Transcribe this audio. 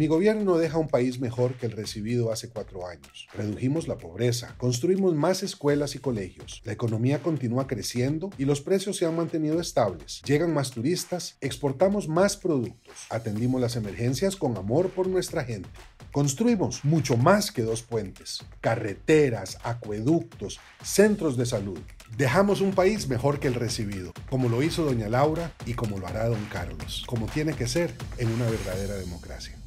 Mi gobierno deja un país mejor que el recibido hace cuatro años. Redujimos la pobreza, construimos más escuelas y colegios, la economía continúa creciendo y los precios se han mantenido estables. Llegan más turistas, exportamos más productos, atendimos las emergencias con amor por nuestra gente. Construimos mucho más que dos puentes, carreteras, acueductos, centros de salud. Dejamos un país mejor que el recibido, como lo hizo doña Laura y como lo hará don Carlos, como tiene que ser en una verdadera democracia.